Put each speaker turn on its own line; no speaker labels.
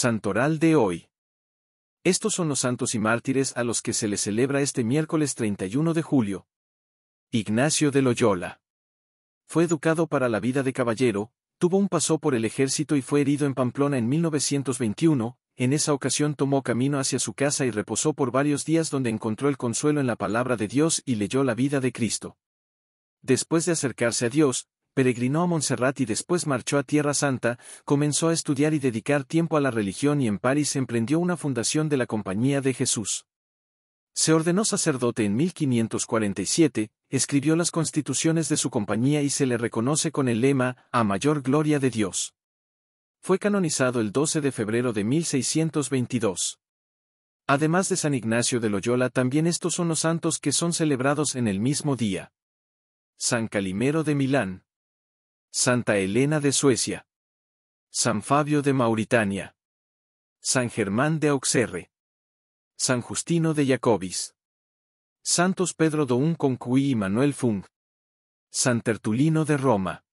Santoral de hoy. Estos son los santos y mártires a los que se les celebra este miércoles 31 de julio. Ignacio de Loyola. Fue educado para la vida de caballero, tuvo un paso por el ejército y fue herido en Pamplona en 1921, en esa ocasión tomó camino hacia su casa y reposó por varios días donde encontró el consuelo en la palabra de Dios y leyó la vida de Cristo. Después de acercarse a Dios, peregrinó a Montserrat y después marchó a Tierra Santa, comenzó a estudiar y dedicar tiempo a la religión y en París emprendió una fundación de la Compañía de Jesús. Se ordenó sacerdote en 1547, escribió las constituciones de su compañía y se le reconoce con el lema, a mayor gloria de Dios. Fue canonizado el 12 de febrero de 1622. Además de San Ignacio de Loyola también estos son los santos que son celebrados en el mismo día. San Calimero de Milán. Santa Elena de Suecia. San Fabio de Mauritania. San Germán de Auxerre. San Justino de Jacobis. Santos Pedro Do Concuí y Manuel Fung. San Tertulino de Roma.